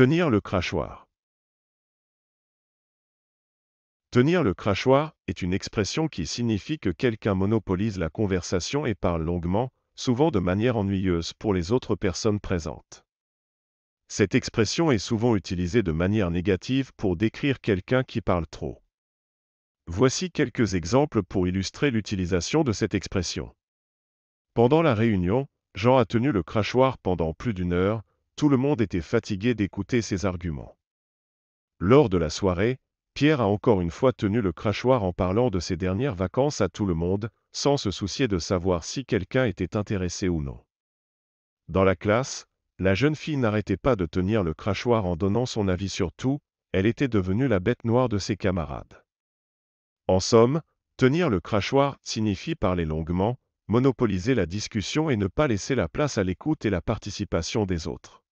Tenir le crachoir. Tenir le crachoir est une expression qui signifie que quelqu'un monopolise la conversation et parle longuement, souvent de manière ennuyeuse pour les autres personnes présentes. Cette expression est souvent utilisée de manière négative pour décrire quelqu'un qui parle trop. Voici quelques exemples pour illustrer l'utilisation de cette expression. Pendant la réunion, Jean a tenu le crachoir pendant plus d'une heure, tout le monde était fatigué d'écouter ses arguments. Lors de la soirée, Pierre a encore une fois tenu le crachoir en parlant de ses dernières vacances à tout le monde, sans se soucier de savoir si quelqu'un était intéressé ou non. Dans la classe, la jeune fille n'arrêtait pas de tenir le crachoir en donnant son avis sur tout, elle était devenue la bête noire de ses camarades. En somme, tenir le crachoir signifie parler longuement, monopoliser la discussion et ne pas laisser la place à l'écoute et la participation des autres.